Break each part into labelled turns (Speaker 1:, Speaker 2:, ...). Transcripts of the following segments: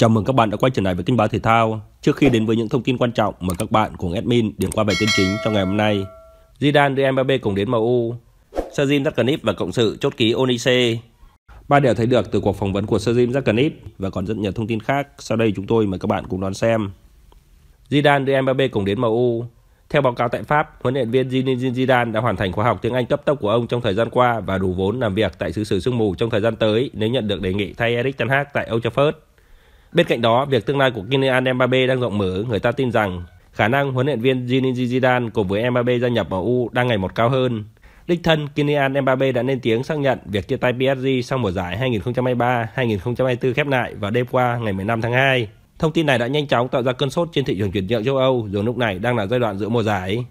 Speaker 1: Chào mừng các bạn đã quay trở lại với kênh báo thể thao. Trước khi đến với những thông tin quan trọng, mời các bạn cùng admin điểm qua bài tin chính trong ngày hôm nay. Zidane, Real Mbappe cùng đến MU. Sajim Zakanip và cộng sự chốt ký Onise. Ba điều thấy được từ cuộc phỏng vấn của Sajim Zakanip và còn rất nhiều thông tin khác. Sau đây chúng tôi mời các bạn cùng đón xem. Zidane, Real Mbappe cùng đến MU. Theo báo cáo tại Pháp, huấn luyện viên Zinedine Zidane đã hoàn thành khóa học tiếng Anh cấp tốc của ông trong thời gian qua và đủ vốn làm việc tại xứ sở sương mù trong thời gian tới nếu nhận được đề nghị thay Eric ten Hag tại Old Trafford. Bên cạnh đó, việc tương lai của Kylian Mbappe đang rộng mở, người ta tin rằng khả năng huấn luyện viên Zinedine Zidane cùng với Mbappe gia nhập u đang ngày một cao hơn. Đích thân Kylian Mbappe đã lên tiếng xác nhận việc chia tay PSG sau mùa giải 2023-2024 khép lại vào đêm qua ngày 15 tháng 2. Thông tin này đã nhanh chóng tạo ra cơn sốt trên thị trường chuyển nhượng châu Âu dù lúc này đang là giai đoạn giữa mùa giải.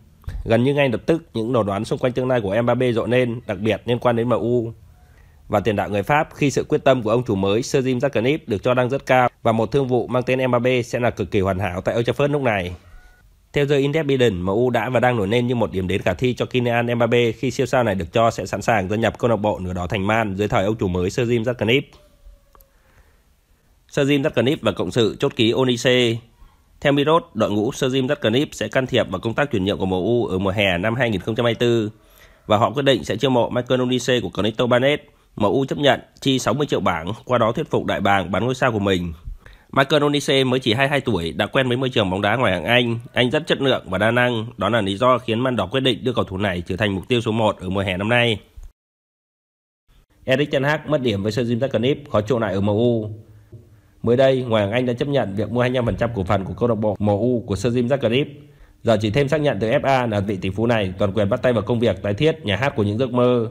Speaker 1: Gần như ngay lập tức, những đồn đoán xung quanh tương lai của Mbappe rộ lên, đặc biệt liên quan đến MU. Và tiền đạo người Pháp khi sự quyết tâm của ông chủ mới Sergim Zakanip được cho đang rất cao và một thương vụ mang tên Mbappe sẽ là cực kỳ hoàn hảo tại Old Trafford lúc này. Theo giới Independent, MU đã và đang nổi lên như một điểm đến khả thi cho Kylian Mbappe khi siêu sao này được cho sẽ sẵn sàng gia nhập câu lạc bộ nửa đỏ thành man dưới thời ông chủ mới Sir Jim Ratcliffe. Sir Jim Ratcliffe và cộng sự chốt ký Onise. Theo Mirot, đội ngũ Sir Jim Ratcliffe sẽ can thiệp vào công tác chuyển nhượng của MU ở mùa hè năm 2024 và họ quyết định sẽ chiêu mộ Michael Onise của Cornetto Barnet. MU chấp nhận chi 60 triệu bảng, qua đó thuyết phục đại bàng bán ngôi sao của mình Michael Onise mới chỉ 22 tuổi đã quen với môi trường bóng đá ngoài hạng Anh. Anh rất chất lượng và đa năng. Đó là lý do khiến Man Đỏ quyết định đưa cầu thủ này trở thành mục tiêu số 1 ở mùa hè năm nay. Erik Ten Hag mất điểm với Sir Jim Ratcliffe khó trụ lại ở MU. Mới đây, ngoài hạng Anh đã chấp nhận việc mua 25% cổ phần của câu lạc bộ MU của Sir Jim Ratcliffe. Giờ chỉ thêm xác nhận từ FA là vị tỷ phú này toàn quyền bắt tay vào công việc tái thiết nhà hát của những giấc mơ.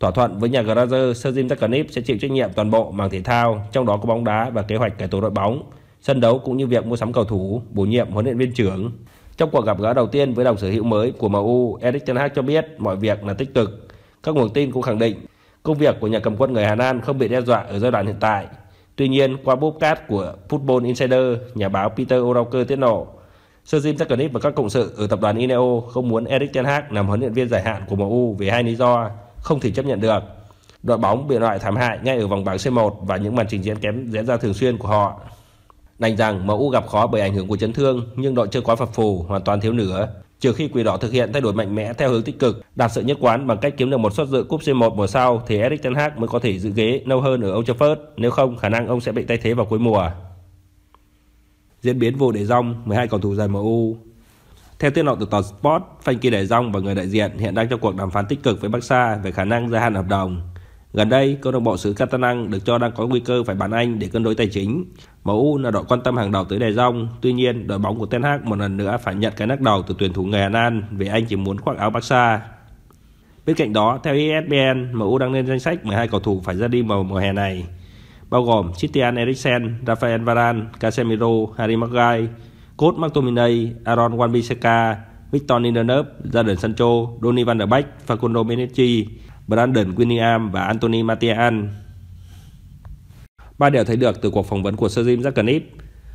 Speaker 1: Thỏa thuận với nhà Grazzer, Sergin Zakanip sẽ chịu trách nhiệm toàn bộ mảng thể thao, trong đó có bóng đá và kế hoạch cải tổ đội bóng, sân đấu cũng như việc mua sắm cầu thủ, bổ nhiệm huấn luyện viên trưởng. Trong cuộc gặp gỡ đầu tiên với đồng sở hữu mới của MU, Erik ten Hag cho biết mọi việc là tích cực. Các nguồn tin cũng khẳng định công việc của nhà cầm quân người Hà Lan không bị đe dọa ở giai đoạn hiện tại. Tuy nhiên, qua cát của Football Insider, nhà báo Peter Orauker tiết lộ, Sergin Zakanip và các cộng sự ở tập đoàn Ineo không muốn Erik ten Hag làm huấn luyện viên giải hạn của MU vì hai lý do không thể chấp nhận được. Đội bóng bị loại thảm hại ngay ở vòng bảng C1 và những màn trình diễn kém diễn ra thường xuyên của họ. Đành rằng MU gặp khó bởi ảnh hưởng của chấn thương nhưng đội chơi quá phập phù, hoàn toàn thiếu nửa Trừ khi Quỷ Đỏ thực hiện thay đổi mạnh mẽ theo hướng tích cực, đạt sự nhất quán bằng cách kiếm được một suất dự cúp C1 mùa sau thì Erik ten Hag mới có thể giữ ghế lâu hơn ở Old Trafford, nếu không khả năng ông sẽ bị thay thế vào cuối mùa. Diễn biến vụ để rong 12 cầu thủ rời MU theo tiết lộ từ tờ Sport, Phanh Kỳ Đại Dông và người đại diện hiện đang trong cuộc đàm phán tích cực với Barca về khả năng gia hạn hợp đồng. Gần đây, câu lạc bộ xứ Catalan được cho đang có nguy cơ phải bán Anh để cân đối tài chính. MU là đội quan tâm hàng đầu tới Đại Dông. tuy nhiên đội bóng của Ten Hag một lần nữa phải nhận cái nắc đầu từ tuyển thủ người Hà Lan vì anh chỉ muốn khoác áo Barca. Bên cạnh đó, theo ESPN, MU đang lên danh sách 12 cầu thủ phải ra đi vào mùa hè này, bao gồm Christian Eriksen, Rafael Varane, Casemiro, Harry Maguire, Cốt McTominay, Aaron Wan-Bissaka, Victor Lindelof, Jadon Sancho, Donny van der Beek, Facundo Menezes, Brandon William và Anthony Martial. Ba điều thấy được từ cuộc phỏng vấn của Sir Jim Ratcliffe.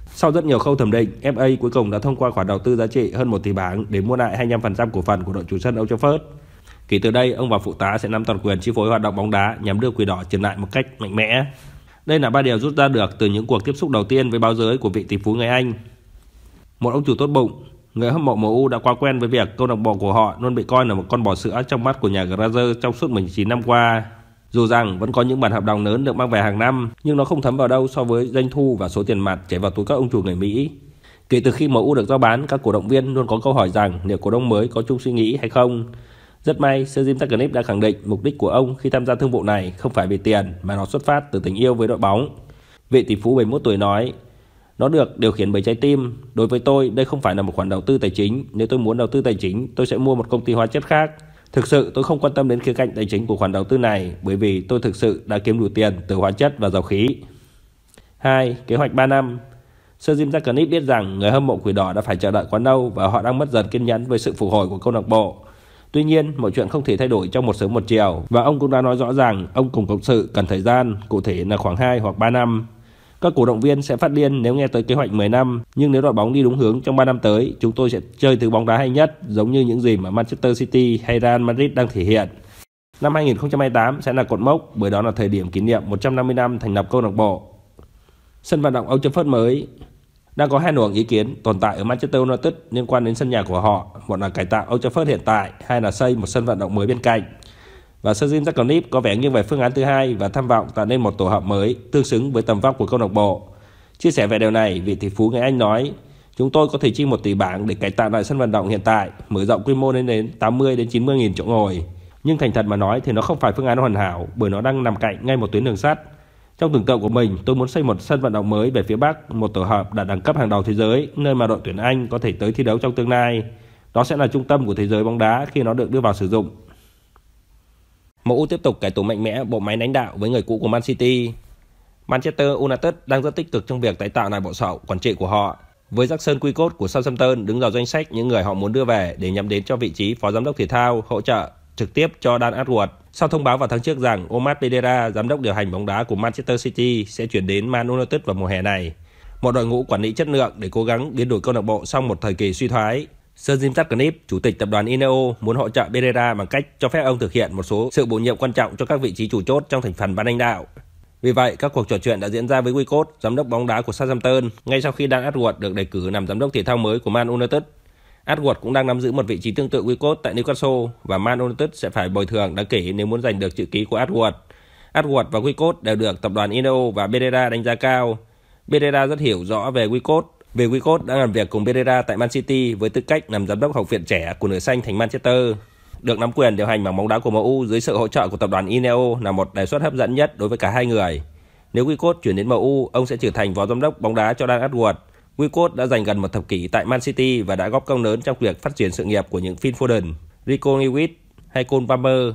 Speaker 1: Sau rất nhiều khâu thẩm định, FA cuối cùng đã thông qua khoản đầu tư giá trị hơn 1 tỷ bảng để mua lại 25% cổ phần của đội chủ sân Old Trafford. Kể từ đây, ông và phụ tá sẽ nắm toàn quyền chi phối hoạt động bóng đá nhằm đưa quỷ đỏ trở lại một cách mạnh mẽ. Đây là ba điều rút ra được từ những cuộc tiếp xúc đầu tiên với báo giới của vị tỷ phú người Anh một ông chủ tốt bụng, người hâm mộ MU đã quá quen với việc câu lạc bộ của họ luôn bị coi là một con bò sữa trong mắt của nhà Grazer trong suốt 19 năm qua. Dù rằng vẫn có những bản hợp đồng lớn được mang về hàng năm, nhưng nó không thấm vào đâu so với doanh thu và số tiền mặt chảy vào túi các ông chủ người Mỹ. Kể từ khi MU được giao bán, các cổ động viên luôn có câu hỏi rằng liệu cổ đông mới có chung suy nghĩ hay không. Rất may, Sir Jim Takanip đã khẳng định mục đích của ông khi tham gia thương vụ này không phải vì tiền mà nó xuất phát từ tình yêu với đội bóng. Vị tỷ phú 71 tuổi nói, nó được điều khiển bởi trái tim. Đối với tôi, đây không phải là một khoản đầu tư tài chính. Nếu tôi muốn đầu tư tài chính, tôi sẽ mua một công ty hóa chất khác. Thực sự tôi không quan tâm đến khía cạnh tài chính của khoản đầu tư này bởi vì tôi thực sự đã kiếm đủ tiền từ hóa chất và dầu khí. 2. Kế hoạch 3 năm Sir Jim Jackanip biết rằng người hâm mộ quỷ đỏ đã phải chờ đợi quá lâu và họ đang mất dần kiên nhẫn với sự phục hồi của câu lạc bộ. Tuy nhiên, mọi chuyện không thể thay đổi trong một sớm một chiều và ông cũng đã nói rõ rằng ông cùng cộng sự cần thời gian, cụ thể là khoảng 2 hoặc 3 năm. Các cổ động viên sẽ phát điên nếu nghe tới kế hoạch 10 năm, nhưng nếu đội bóng đi đúng hướng trong 3 năm tới, chúng tôi sẽ chơi thứ bóng đá hay nhất, giống như những gì mà Manchester City hay Real Madrid đang thể hiện. Năm 2028 sẽ là cột mốc bởi đó là thời điểm kỷ niệm 150 năm thành lập câu lạc bộ. Sân vận động Old Trafford mới đang có hai luồng ý kiến tồn tại ở Manchester United liên quan đến sân nhà của họ, một là cải tạo Old Trafford hiện tại, hai là xây một sân vận động mới bên cạnh và Sergin Zakonip có vẻ nghiêng về phương án thứ hai và tham vọng tạo nên một tổ hợp mới tương xứng với tầm vóc của câu lạc bộ. Chia sẻ về điều này, vị tỷ phú người Anh nói, chúng tôi có thể chi một tỷ bảng để cải tạo lại sân vận động hiện tại, mở rộng quy mô lên đến 80 đến 90 nghìn chỗ ngồi. Nhưng thành thật mà nói thì nó không phải phương án hoàn hảo bởi nó đang nằm cạnh ngay một tuyến đường sắt. Trong tưởng tượng của mình, tôi muốn xây một sân vận động mới về phía Bắc, một tổ hợp đạt đẳng cấp hàng đầu thế giới, nơi mà đội tuyển Anh có thể tới thi đấu trong tương lai. Đó sẽ là trung tâm của thế giới bóng đá khi nó được đưa vào sử dụng MU tiếp tục cải tổ mạnh mẽ bộ máy lãnh đạo với người cũ của Man City. Manchester United đang rất tích cực trong việc tái tạo lại bộ sậu quản trị của họ, với Jackson sơn quy cốt của Southampton đứng vào danh sách những người họ muốn đưa về để nhắm đến cho vị trí phó giám đốc thể thao hỗ trợ trực tiếp cho Dan Atwood sau thông báo vào tháng trước rằng Omar Pereira, giám đốc điều hành bóng đá của Manchester City, sẽ chuyển đến Man United vào mùa hè này. Một đội ngũ quản lý chất lượng để cố gắng biến đổi câu lạc bộ sau một thời kỳ suy thoái. Sir Jim Ratcliffe, chủ tịch tập đoàn Ineo, muốn hỗ trợ Pereira bằng cách cho phép ông thực hiện một số sự bổ nhiệm quan trọng cho các vị trí chủ chốt trong thành phần ban lãnh đạo. Vì vậy, các cuộc trò chuyện đã diễn ra với Wicott, giám đốc bóng đá của Southampton, ngay sau khi Dan Atwood được đề cử làm giám đốc thể thao mới của Man United. Atwood cũng đang nắm giữ một vị trí tương tự Wicott tại Newcastle và Man United sẽ phải bồi thường đáng kể nếu muốn giành được chữ ký của Atwood. Atwood và Wicott đều được tập đoàn Ineo và Pereira đánh giá cao. Pereira rất hiểu rõ về Wicott về Wicott đang làm việc cùng Pereira tại Man City với tư cách làm giám đốc học viện trẻ của nửa xanh thành Manchester. Được nắm quyền điều hành mảng bóng đá của MU dưới sự hỗ trợ của tập đoàn Ineo là một đề xuất hấp dẫn nhất đối với cả hai người. Nếu Wicott chuyển đến MU, ông sẽ trở thành phó giám đốc bóng đá cho Dan Edwards. Wicott đã dành gần một thập kỷ tại Man City và đã góp công lớn trong việc phát triển sự nghiệp của những Phil Foden, Rico Newitt hay Cole Palmer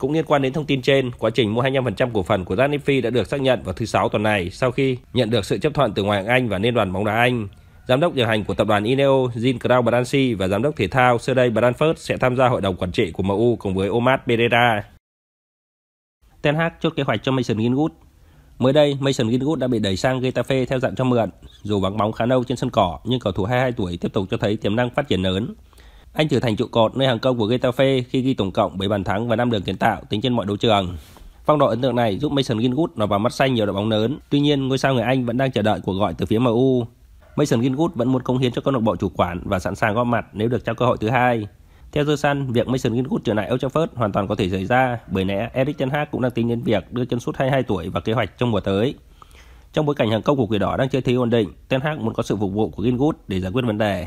Speaker 1: cũng liên quan đến thông tin trên, quá trình mua 25% cổ phần của Danify đã được xác nhận vào thứ Sáu tuần này sau khi nhận được sự chấp thuận từ Ngoại hạng Anh và Liên đoàn bóng đá Anh. Giám đốc điều hành của tập đoàn Ineo Jean Claude Badansi và giám đốc thể thao Sergei Branford sẽ tham gia hội đồng quản trị của MU cùng với Omar Pereira. Ten Hag chốt kế hoạch cho Mason Greenwood. Mới đây, Mason Greenwood đã bị đẩy sang Getafe theo dạng cho mượn. Dù vắng bóng khá lâu trên sân cỏ, nhưng cầu thủ 22 tuổi tiếp tục cho thấy tiềm năng phát triển lớn. Anh trở thành trụ cột nơi hàng công của Getafe khi ghi tổng cộng 7 bàn thắng và 5 đường kiến tạo tính trên mọi đấu trường. Phong độ ấn tượng này giúp Mason Greenwood nổi vào mắt xanh nhiều đội bóng lớn. Tuy nhiên, ngôi sao người Anh vẫn đang chờ đợi cuộc gọi từ phía MU. Mason Greenwood vẫn muốn cống hiến cho câu lạc bộ chủ quản và sẵn sàng góp mặt nếu được trao cơ hội thứ hai. Theo The Sun, việc Mason Greenwood trở lại Old Trafford hoàn toàn có thể xảy ra, bởi lẽ Eric Ten Hag cũng đang tính đến việc đưa chân sút 22 tuổi vào kế hoạch trong mùa tới. Trong bối cảnh hàng công của Quỷ Đỏ đang chơi thế ổn định, Ten Hag muốn có sự phục vụ của Greenwood để giải quyết vấn đề.